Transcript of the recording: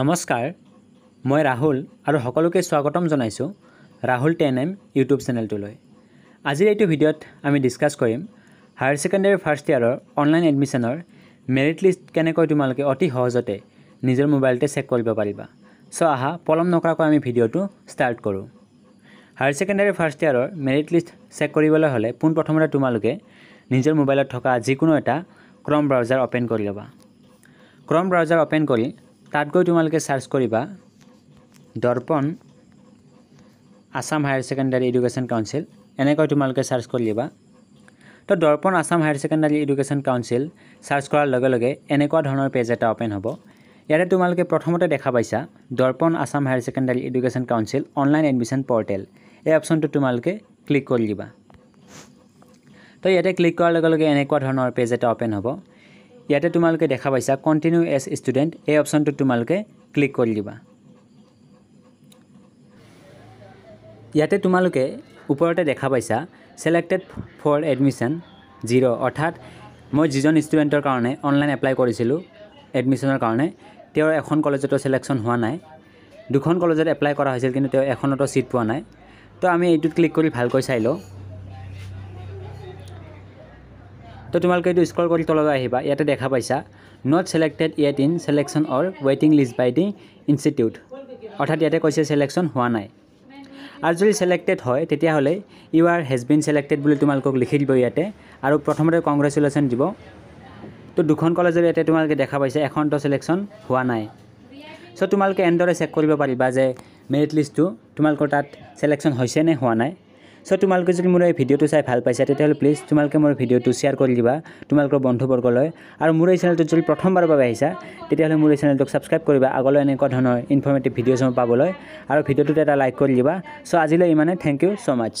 নমস্কাৰ মই ৰাহুল আৰু সকলোকে স্বাগতম জনাইছোঁ ৰাহুল টেন এম ইউটিউব চেনেলটোলৈ আজিৰ এইটো ভিডিঅ'ত আমি ডিছকাছ কৰিম হায়াৰ ছেকেণ্ডেৰী ফাৰ্ষ্ট ইয়াৰৰ অনলাইন এডমিশ্যনৰ মেৰিট লিষ্ট কেনেকৈ তোমালোকে অতি সহজতে নিজৰ মোবাইলতে চেক কৰিব পাৰিবা চ' আহা পলম নকৰাকৈ আমি ভিডিঅ'টো ষ্টাৰ্ট কৰোঁ হায়াৰ ছেকেণ্ডেৰী ফাৰ্ষ্ট ইয়াৰৰ মেৰিট লিষ্ট চেক কৰিবলৈ হ'লে পোনপ্ৰথমতে তোমালোকে নিজৰ মোবাইলত থকা যিকোনো এটা ক্ৰম ব্ৰাউজাৰ অ'পেন কৰি ল'বা ক্ৰম ব্ৰাউজাৰ অ'পেন কৰি তাত গৈ তোমালোকে চাৰ্চ কৰিবা Darpan Assam higher secondary education council এনেকৈ তোমালোকে চাৰ্চ কৰি দিবা তো Darpan Assam higher secondary education council search কৰাৰ লগে লগে এনেকুৱা ধৰণৰ পেজ এটা অ'পেন হ'ব ইয়াতে তোমালোকে প্ৰথমতে দেখা পাইছা Darpan Assam higher secondary education council online admission portal এই অপশ্যনটো তোমালোকে ক্লিক কৰি দিবা তো ইয়াতে ক্লিক কৰাৰ লগে লগে এনেকুৱা ধৰণৰ পেজ এটা অ'পেন হ'ব ইয়াতে তোমালোকে দেখা পাইছা কণ্টিনিউ এজ ষ্টুডেণ্ট এই অপশ্যনটোত তোমালোকে ক্লিক কৰি দিবা ইয়াতে তোমালোকে ওপৰতে দেখা পাইছা চিলেক্টেড ফৰ এডমিশ্যন জিৰ' অৰ্থাৎ মই যিজন ষ্টুডেণ্টৰ কাৰণে অনলাইন এপ্লাই কৰিছিলোঁ এডমিশ্যনৰ কাৰণে তেওঁৰ এখন কলেজতো চিলেকশ্যন হোৱা নাই দুখন কলেজত এপ্লাই কৰা হৈছিল কিন্তু তেওঁ এখনতো ছিট পোৱা নাই তো আমি এইটোত ক্লিক কৰি ভালকৈ চাই লওঁ তো তোমালোকে এইটো স্ক্ৰল কৰি তললৈ আহিবা ইয়াতে দেখা পাইছা not selected yet in selection or ৱেইটিং লিষ্ট বাই দি ইনষ্টিটিউট অৰ্থাৎ ইয়াতে কৈছে ছিলেকশ্যন হোৱা নাই আৰু যদি ছিলেক্টেড হয় তেতিয়াহ'লে you are has been selected বুলি তোমালোকক লিখি দিব ইয়াতে আৰু প্ৰথমতে কংগ্ৰেচুলেশ্যন দিব তো দুখন কলেজৰ ইয়াতে তোমালোকে দেখা পাইছা এখনতো ছিলেকশ্যন হোৱা নাই চ' তোমালোকে এনেদৰে চেক কৰিব পাৰিবা যে মেৰিট লিষ্টটো তোমালোকৰ তাত ছিলেকশ্যন নে হোৱা নাই চ' তোমালোকে যদি মোৰ এই ভিডিঅ'টো চাই ভাল পাইছা তেতিয়াহ'লে প্লিজ তোমালোকে মোৰ ভিডিঅ'টো শ্বেয়াৰ কৰি দিবা তোমালোকৰ বন্ধুবৰ্গলৈ আৰু মোৰ এই চেনেলটোত যদি প্ৰথমবাৰৰ বাবে আহিছা তেতিয়াহ'লে মোৰ এই চেনেলটোক ছাবস্ক্ৰাইব কৰিবা আগলৈ এনেকুৱা ধৰণৰ ইনফৰ্মেটিভ ভিডিঅ'সমূহ পাবলৈ আৰু ভিডিঅ'টোত এটা লাইক কৰি দিবা চ' আজিলৈ ইমানে থেংক ইউ ছ' মাছ